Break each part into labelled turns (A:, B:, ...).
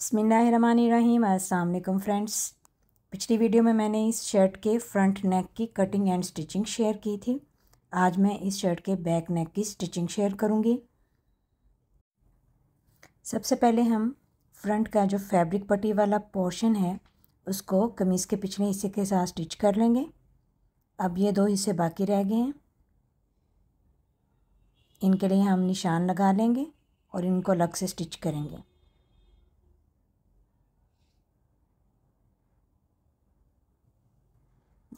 A: बसमीम असल फ्रेंड्स पिछली वीडियो में मैंने इस शर्ट के फ्रंट नेक की कटिंग एंड स्टिचिंग शेयर की थी आज मैं इस शर्ट के बैक नेक की स्टिचिंग शेयर करूँगी सबसे पहले हम फ्रंट का जो फैब्रिक पट्टी वाला पोर्शन है उसको कमीज़ के पिछले हिस्से के साथ स्टिच कर लेंगे अब ये दो हिस्से बाकी रह गए हैं इनके लिए हम निशान लगा लेंगे और इनको अलग से स्टिच करेंगे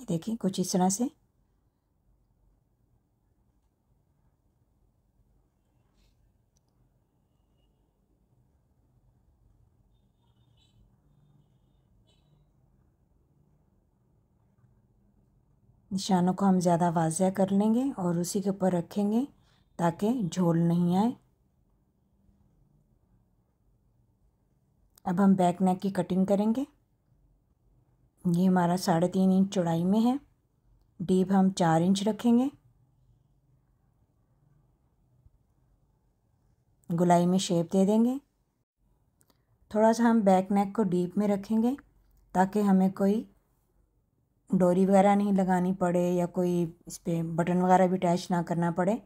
A: ये देखिए कुछ इस तरह से निशानों को हम ज़्यादा वाजिया कर लेंगे और उसी के ऊपर रखेंगे ताकि झोल नहीं आए अब हम बैक नेक की कटिंग करेंगे ये हमारा साढ़े तीन इंच चौड़ाई में है डीप हम चार इंच रखेंगे गुलाई में शेप दे देंगे थोड़ा सा हम बैक नेक को डीप में रखेंगे ताकि हमें कोई डोरी वगैरह नहीं लगानी पड़े या कोई इस पर बटन वगैरह भी अटैच ना करना पड़े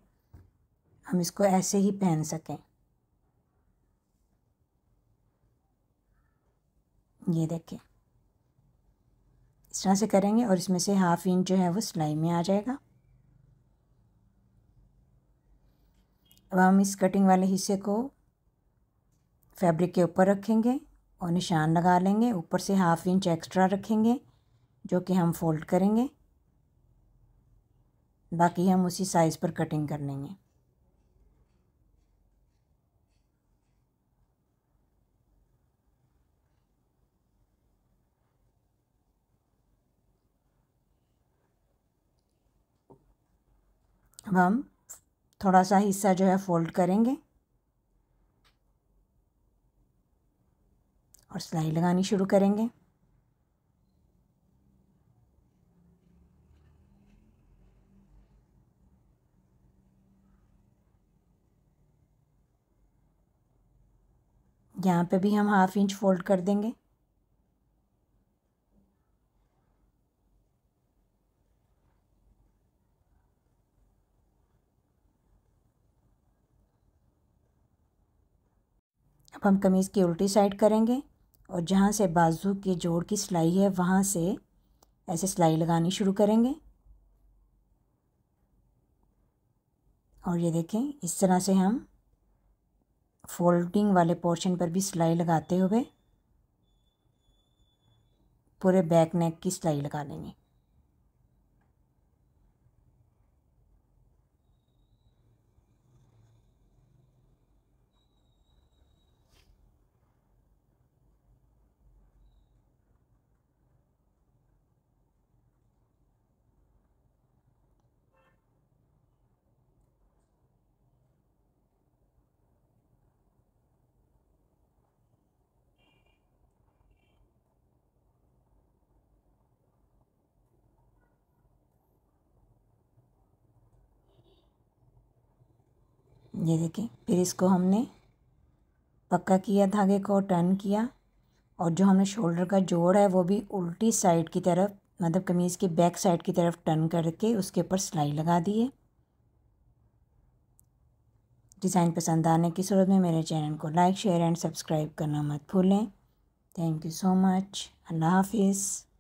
A: हम इसको ऐसे ही पहन सकें ये देखें इस तरह से करेंगे और इसमें से हाफ इंच जो है वो सिलाई में आ जाएगा अब हम इस कटिंग वाले हिस्से को फैब्रिक के ऊपर रखेंगे और निशान लगा लेंगे ऊपर से हाफ इंच एक्स्ट्रा रखेंगे जो कि हम फोल्ड करेंगे बाकी हम उसी साइज़ पर कटिंग कर लेंगे अब हम थोड़ा सा हिस्सा जो है फोल्ड करेंगे और सिलाई लगानी शुरू करेंगे यहाँ पे भी हम हाफ इंच फोल्ड कर देंगे हम कमीज़ की उल्टी साइड करेंगे और जहाँ से बाजू के जोड़ की सिलाई है वहाँ से ऐसे सिलाई लगानी शुरू करेंगे और ये देखें इस तरह से हम फोल्डिंग वाले पोर्शन पर भी सिलाई लगाते हुए पूरे बैक नेक की सिलाई लगा लेंगे ये देखें फिर इसको हमने पक्का किया धागे को टर्न किया और जो हमने शोल्डर का जोड़ है वो भी उल्टी साइड की तरफ मतलब कमीज़ के बैक साइड की तरफ टर्न करके उसके ऊपर सिलाई लगा दी है डिज़ाइन पसंद आने की सूरत में मेरे चैनल को लाइक शेयर एंड सब्सक्राइब करना मत भूलें थैंक यू सो मच अल्लाह हाफिज़